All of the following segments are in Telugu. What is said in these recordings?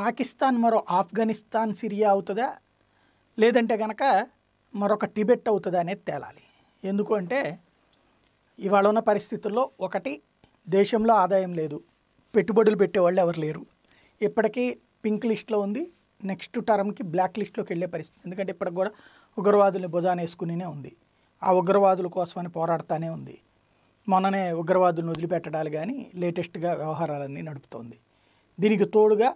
పాకిస్తాన్ మరో ఆఫ్ఘనిస్తాన్ సిరియా అవుతుందా లేదంటే కనుక మరొక టిబెట్ అవుతుందా అనేది తేలాలి ఎందుకు అంటే ఇవాళ ఉన్న పరిస్థితుల్లో ఒకటి దేశంలో ఆదాయం లేదు పెట్టుబడులు పెట్టేవాళ్ళు ఎవరు లేరు ఇప్పటికీ పింక్ లిస్ట్లో ఉంది నెక్స్ట్ టర్మ్కి బ్లాక్ లిస్ట్లోకి వెళ్ళే పరిస్థితి ఎందుకంటే ఇప్పటికి కూడా ఉగ్రవాదుల్ని భుజాన్ని వేసుకునే ఉంది ఆ ఉగ్రవాదుల కోసమని పోరాడుతూనే ఉంది మొన్ననే ఉగ్రవాదులను వదిలిపెట్టడాలు కానీ లేటెస్ట్గా వ్యవహారాలన్నీ నడుపుతోంది దీనికి తోడుగా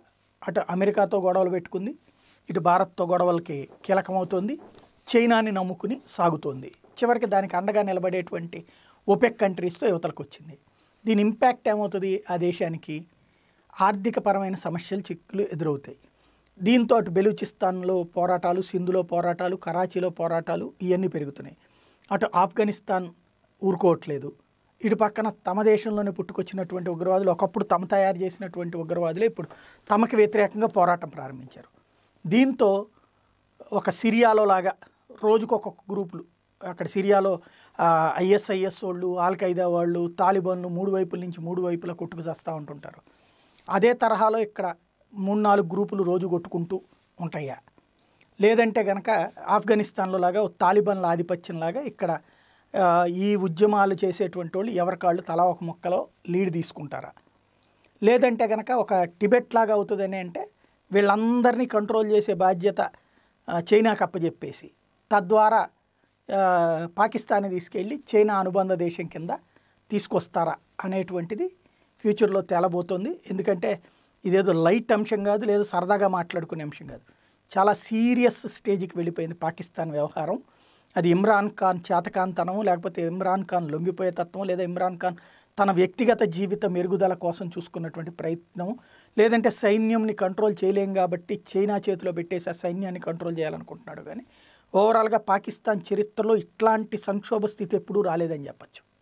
అటు అమెరికాతో గొడవలు పెట్టుకుంది ఇటు భారత్తో గొడవలకి కీలకమవుతోంది చైనాని నమ్ముకుని సాగుతోంది చివరికి దానికి అండగా నిలబడేటువంటి ఒపెక్ కంట్రీస్తో యువతలకు వచ్చింది దీని ఇంపాక్ట్ ఏమవుతుంది ఆ దేశానికి ఆర్థికపరమైన సమస్యలు చిక్కులు ఎదురవుతాయి దీంతో అటు బెలూచిస్తాన్లో పోరాటాలు సింధులో పోరాటాలు కరాచీలో పోరాటాలు ఇవన్నీ పెరుగుతున్నాయి అటు ఆఫ్ఘనిస్తాన్ ఊరుకోవట్లేదు ఇటు పక్కన తమ దేశంలోనే పుట్టుకొచ్చినటువంటి ఉగ్రవాదులు ఒకప్పుడు తమ తయారు చేసినటువంటి ఉగ్రవాదులే ఇప్పుడు తమకి వ్యతిరేకంగా పోరాటం ప్రారంభించారు దీంతో ఒక సిరియాలో లాగా రోజుకొక గ్రూపులు అక్కడ సిరియాలో ఐఎస్ఐఎస్ వాళ్ళు ఆల్ ఖైదా వాళ్ళు తాలిబాన్లు మూడు వైపుల నుంచి మూడు వైపుల కొట్టుకు చేస్తూ ఉంటుంటారు అదే తరహాలో ఇక్కడ మూడు నాలుగు గ్రూపులు రోజు కొట్టుకుంటూ ఉంటాయా లేదంటే కనుక ఆఫ్ఘనిస్తాన్లో లాగా తాలిబాన్ల ఆధిపత్యంలాగా ఇక్కడ ఈ ఉద్యమాలు చేసేటువంటి వాళ్ళు ఎవరికాళ్ళు తలా ఒక మొక్కలో లీడ్ తీసుకుంటారా లేదంటే కనుక ఒక టిబెట్ లాగా అవుతుందని అంటే వీళ్ళందరినీ కంట్రోల్ చేసే బాధ్యత చైనాకు అప్పజెప్పేసి తద్వారా పాకిస్తాన్ తీసుకెళ్ళి చైనా అనుబంధ దేశం కింద తీసుకొస్తారా అనేటువంటిది ఫ్యూచర్లో తేలబోతుంది ఎందుకంటే ఇదేదో లైట్ అంశం కాదు లేదు సరదాగా మాట్లాడుకునే అంశం కాదు చాలా సీరియస్ స్టేజ్కి వెళ్ళిపోయింది పాకిస్తాన్ వ్యవహారం అది ఇమ్రాన్ ఖాన్ చేతకాంతనం లేకపోతే ఇమ్రాన్ ఖాన్ లొంగిపోయే తత్వం లేదా ఇమ్రాన్ ఖాన్ తన వ్యక్తిగత జీవిత మెరుగుదల కోసం చూసుకున్నటువంటి ప్రయత్నం లేదంటే సైన్యంని కంట్రోల్ చేయలేం కాబట్టి చైనా చేతిలో పెట్టేసి ఆ సైన్యాన్ని కంట్రోల్ చేయాలనుకుంటున్నాడు కానీ ఓవరాల్గా పాకిస్తాన్ చరిత్రలో ఇట్లాంటి సంక్షోభ స్థితి ఎప్పుడూ రాలేదని చెప్పచ్చు